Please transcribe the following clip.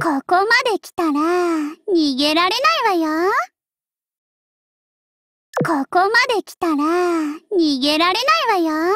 ここまで来たら、逃げられないわよ。ここまで来たら、逃げられないわよ。